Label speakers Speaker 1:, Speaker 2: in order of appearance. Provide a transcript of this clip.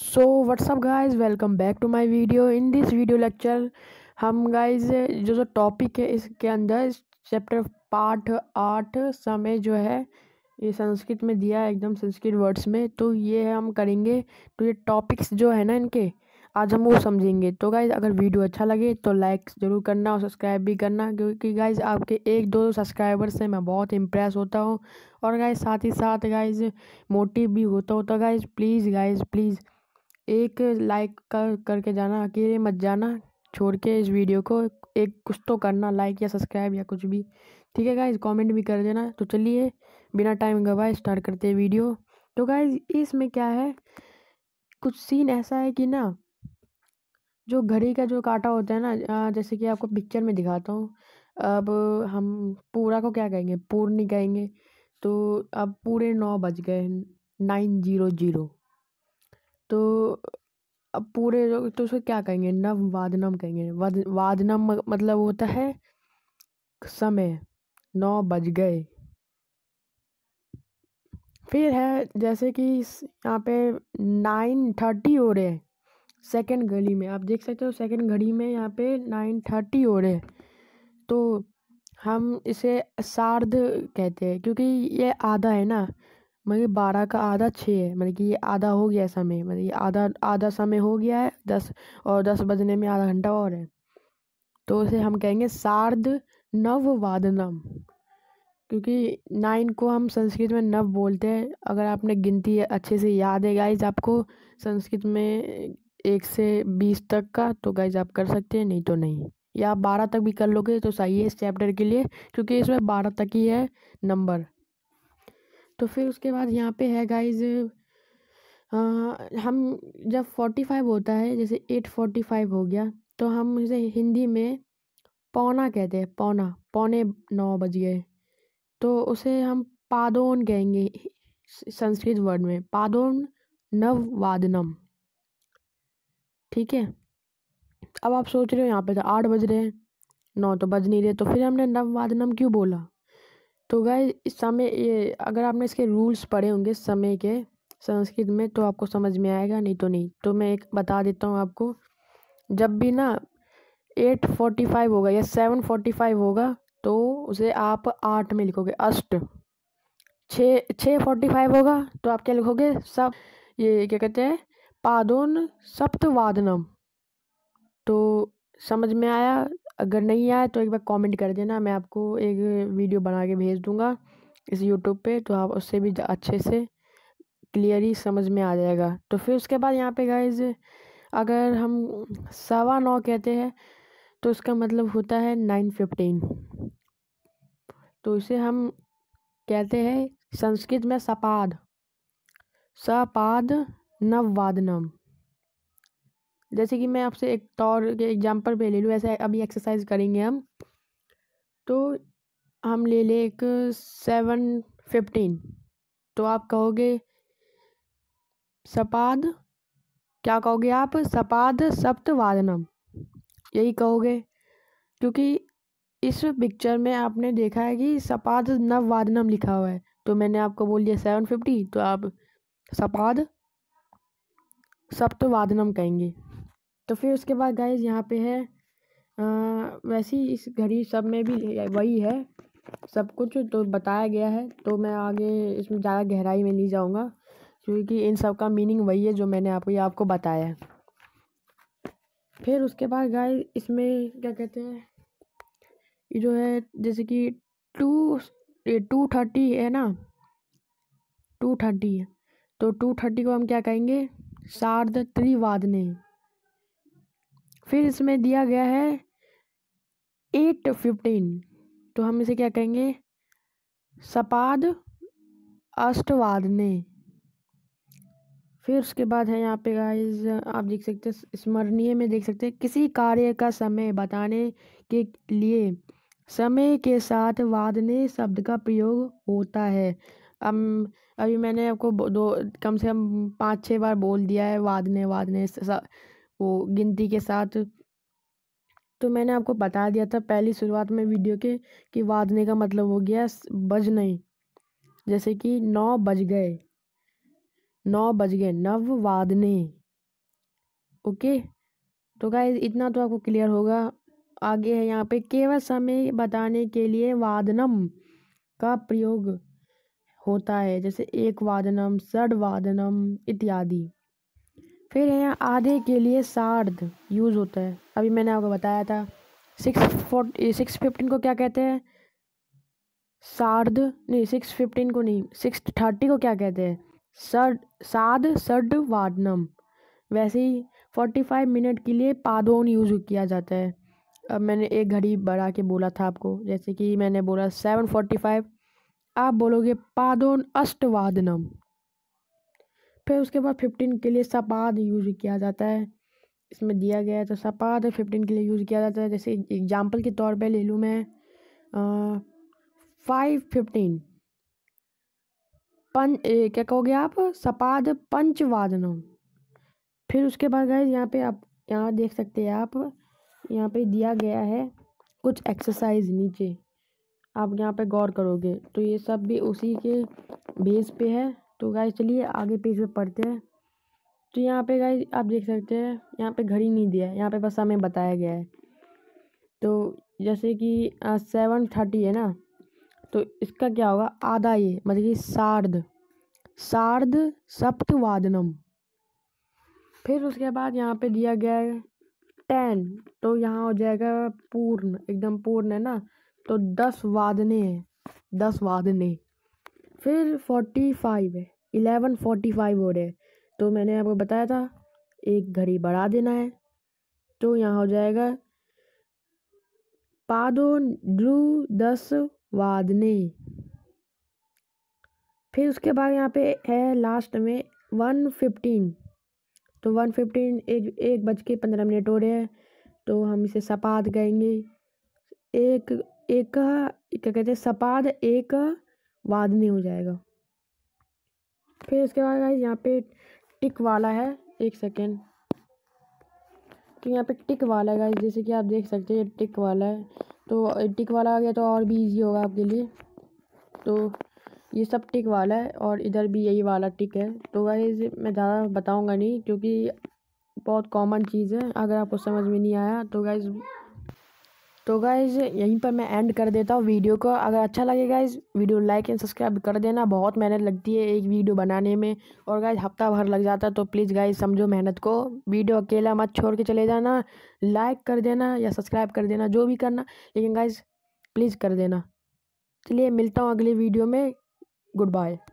Speaker 1: so what's up guys welcome back to my video in this video lecture हम guys जो जो topic है इसके अंदर चैप्टर पाठ आठ समय जो है ये संस्कृत में दिया है एकदम संस्कृत वर्ड्स में तो ये हम करेंगे तो ये टॉपिक्स जो है ना इनके आज हम वो समझेंगे तो गाइज अगर वीडियो अच्छा लगे तो लाइक ज़रूर करना और सब्सक्राइब भी करना क्योंकि गाइज आपके एक दो सब्सक्राइबर से मैं बहुत इम्प्रेस होता हूँ और गाइज साथ ही साथ गाइज मोटिव भी होता होता गाइज प्लीज़ गाइज प्लीज़ एक लाइक कर करके जाना अकेले मत जाना छोड़ के इस वीडियो को एक कुछ तो करना लाइक या सब्सक्राइब या कुछ भी ठीक है गाइज कमेंट भी कर देना तो चलिए बिना टाइम गवाए स्टार्ट करते हैं वीडियो तो गाइज इसमें क्या है कुछ सीन ऐसा है कि ना जो घड़ी का जो काटा होता है ना जैसे कि आपको पिक्चर में दिखाता हूँ अब हम पूरा को क्या कहेंगे पूर्णी कहेंगे तो अब पूरे नौ बज गए नाइन जीरो जीरो तो अब पूरे लोग तो उसे क्या कहेंगे नव वादनम कहेंगे वाद वादनम मतलब होता है समय नौ बज गए फिर है जैसे कि यहाँ पे नाइन थर्टी हो रहे हैं सेकेंड घड़ी में आप देख सकते हो सेकेंड घड़ी में यहाँ पे नाइन थर्टी हो रहे हैं तो हम इसे सार्ध कहते हैं क्योंकि ये आधा है ना मतलब बारह का आधा छः है मतलब कि ये आधा हो गया समय मतलब ये आधा आधा समय हो गया है दस और दस बजने में आधा घंटा और है तो उसे हम कहेंगे सार्ध नव वादनम क्योंकि नाइन को हम संस्कृत में नव बोलते हैं अगर आपने गिनती अच्छे से याद है गाइज आपको संस्कृत में एक से बीस तक का तो गाइज आप कर सकते हैं नहीं तो नहीं या बारह तक भी कर लोगे तो सही है इस चैप्टर के लिए क्योंकि इसमें बारह तक ही है नंबर तो फिर उसके बाद यहाँ पे है गाइज हम जब फोर्टी फाइव होता है जैसे एट फोर्टी फाइव हो गया तो हम इसे हिंदी में पौना कहते हैं पौना पौने नौ बज गए तो उसे हम पादोन कहेंगे संस्कृत वर्ड में पादोन नववादनम ठीक है अब आप सोच रहे हो यहाँ पे तो आठ बज रहे हैं नौ तो बज नहीं रहे तो फिर हमने नववादनम क्यों बोला तो गाय इस समय ये अगर आपने इसके रूल्स पढ़े होंगे समय के संस्कृत में तो आपको समझ में आएगा नहीं तो नहीं तो मैं एक बता देता हूँ आपको जब भी ना एट फोर्टी फाइव होगा या सेवन फोर्टी फाइव होगा तो उसे आप आठ में लिखोगे अष्ट छः छः फोर्टी फाइव होगा तो आप क्या लिखोगे सब ये क्या कहते हैं पादोन सप्तवादनम तो समझ में आया अगर नहीं आए तो एक बार कमेंट कर देना मैं आपको एक वीडियो बना के भेज दूँगा इस यूट्यूब पे तो आप उससे भी अच्छे से क्लियरली समझ में आ जाएगा तो फिर उसके बाद यहाँ पे गाइज अगर हम सवा नौ कहते हैं तो उसका मतलब होता है नाइन फिफ्टीन तो इसे हम कहते हैं संस्कृत में सपाद सपाद नववादनम जैसे कि मैं आपसे एक तौर के एग्जांपल पे ले लूँ ऐसे अभी एक्सरसाइज करेंगे हम तो हम ले लें एक सेवन फिफ्टीन तो आप कहोगे सपाद क्या कहोगे आप सपाद सप्त वादनम यही कहोगे क्योंकि इस पिक्चर में आपने देखा है कि सपाद नव वादनम लिखा हुआ है तो मैंने आपको बोल दिया सेवन फिफ्टी तो आप सपाद सप्त वादनम कहेंगे तो फिर उसके बाद गाइज यहाँ पे है आ, वैसे ही इस घड़ी सब में भी वही है सब कुछ तो बताया गया है तो मैं आगे इसमें ज़्यादा गहराई में नहीं जाऊँगा क्योंकि इन सब का मीनिंग वही है जो मैंने आपको ये आपको बताया है फिर उसके बाद गाय इसमें क्या कहते हैं ये जो है जैसे कि टू टू थर्टी है ना टू थर्टी तो टू थर्टी को हम क्या कहेंगे शारद त्रिवादने फिर इसमें दिया गया है एट फिफ्टीन तो हम इसे क्या कहेंगे सपाद अष्टवाद ने फिर उसके बाद है यहाँ पे गाइस आप देख सकते हैं स्मरणीय में देख सकते हैं किसी कार्य का समय बताने के लिए समय के साथ वादने शब्द का प्रयोग होता है अब अभी मैंने आपको दो कम से कम पाँच छः बार बोल दिया है वादने वादने वो गिनती के साथ तो मैंने आपको बता दिया था पहली शुरुआत में वीडियो के कि वादने का मतलब हो गया बज नहीं जैसे कि नौ बज गए नौ बज गए नव वादने ओके तो क्या इतना तो आपको क्लियर होगा आगे है यहाँ पे केवल समय बताने के लिए वादनम का प्रयोग होता है जैसे एक वादनम सड वादनम इत्यादि फिर है यहाँ आधे के लिए सार्ध यूज़ होता है अभी मैंने आपको बताया था सिक्स फोर्टी सिक्स फिफ्टीन को क्या कहते हैं सार्ध नहीं सिक्स फिफ्टीन को नहीं सिक्स थर्टी को क्या कहते हैं सड साध सड वार्डनम वैसे ही फोर्टी फाइव मिनट के लिए पादोन यूज़ किया जाता है अब मैंने एक घड़ी बढ़ा के बोला था आपको जैसे कि मैंने बोला सेवन फोर्टी फाइव आप बोलोगे पादोन अष्टवादनम फिर उसके बाद फिफ्टीन के लिए सपाद यूज किया जाता है इसमें दिया गया है तो सपाद फिफ्टीन के लिए यूज़ किया जाता है जैसे एग्जाम्पल के तौर पर ले लूँ मैं फाइव फिफ्टीन पन ए, क्या कहोगे आप सपाद पंचवादनम फिर उसके बाद गए यहाँ पे आप यहाँ देख सकते हैं आप यहाँ पे दिया गया है कुछ एक्सरसाइज नीचे आप यहाँ पे गौर करोगे तो ये सब भी उसी के बेस पे है तो गाइज चलिए आगे पेज पे पढ़ते हैं तो यहाँ पे गाइज आप देख सकते हैं यहाँ पे घड़ी नहीं दिया है यहाँ पे बस हमें बताया गया है तो जैसे कि सेवन थर्टी है ना तो इसका क्या होगा आधा ये मतलब कि सार्ध सार्ध सप्तवादनम फिर उसके बाद यहाँ पे दिया गया है टेन तो यहाँ हो जाएगा पूर्ण एकदम पूर्ण है ना तो दस वादने हैं दस वादने फिर फोर्टी फाइव है इलेवन फोर्टी फाइव हो रहे हैं तो मैंने आपको बताया था एक घड़ी बढ़ा देना है तो यहाँ हो जाएगा पादो ड्रू दस वादने फिर उसके बाद यहाँ पे है लास्ट में वन फिफ्टीन तो वन फिफ्टीन एक एक बज के पंद्रह मिनट हो रहे हैं तो हम इसे सपाद कहेंगे एक एक क्या कहते हैं सपाद एक बाद नहीं हो जाएगा फिर इसके बाद यहाँ पे टिक वाला है एक सेकेंड तो यहाँ पे टिक वाला है गाइज जैसे कि आप देख सकते हैं टिक वाला है तो टिक वाला आ गया तो और भी इजी होगा आपके लिए तो ये सब टिक वाला है और इधर भी यही वाला टिक है तो गाइज मैं ज़्यादा बताऊँगा नहीं क्योंकि बहुत कॉमन चीज़ है अगर आपको समझ में नहीं आया तो गाइज़ तो गाइज़ यहीं पर मैं एंड कर देता हूँ वीडियो को अगर अच्छा लगे guys video like and subscribe कर देना बहुत मेहनत लगती है एक वीडियो बनाने में और गाइज़ हफ्ता भर लग जाता है तो प्लीज़ गाइज़ समझो मेहनत को वीडियो अकेला मत छोड़ के चले जाना लाइक कर देना या सब्सक्राइब कर देना जो भी करना लेकिन गाइज़ प्लीज़ कर देना चलिए मिलता हूँ अगली वीडियो में गुड बाय